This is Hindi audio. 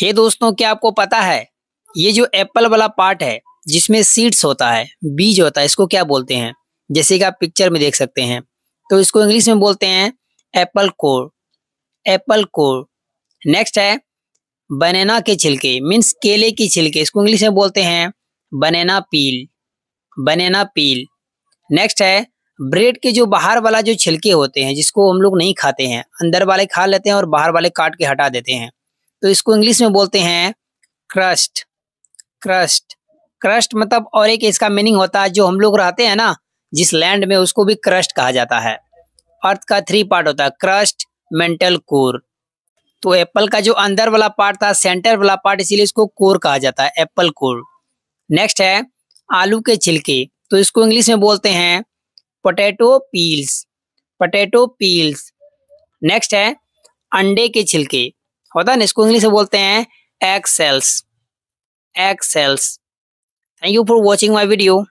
हे दोस्तों क्या आपको पता है ये जो एप्पल वाला पार्ट है जिसमें सीड्स होता है बीज होता है इसको क्या बोलते हैं जैसे कि आप पिक्चर में देख सकते हैं तो इसको इंग्लिश में बोलते हैं apple core apple core next है बनाना के छिलके मीन्स केले की छिलके इसको इंग्लिश में बोलते हैं बनाना पील बनाना पील नेक्स्ट है ब्रेड के जो बाहर वाला जो छिलके होते हैं जिसको हम लोग नहीं खाते हैं अंदर वाले खा लेते हैं और बाहर वाले काट के हटा देते हैं तो इसको इंग्लिश में बोलते हैं क्रस्ट क्रस्ट क्रस्ट मतलब और एक इसका मीनिंग होता है जो हम लोग रहते हैं ना जिस लैंड में उसको भी क्रस्ट कहा जाता है अर्थ का थ्री पार्ट होता है क्रस्ट मेंटल कोर तो एप्पल का जो अंदर वाला पार्ट था सेंटर वाला पार्ट इसीलिए इसको कोर कहा जाता है एप्पल कोर नेक्स्ट है आलू के छिलके तो इसको इंग्लिश में बोलते हैं potato peels potato peels next है अंडे के छिलके होता है ना इसको इंग्लिश में बोलते हैं eggshells eggshells thank you for watching my video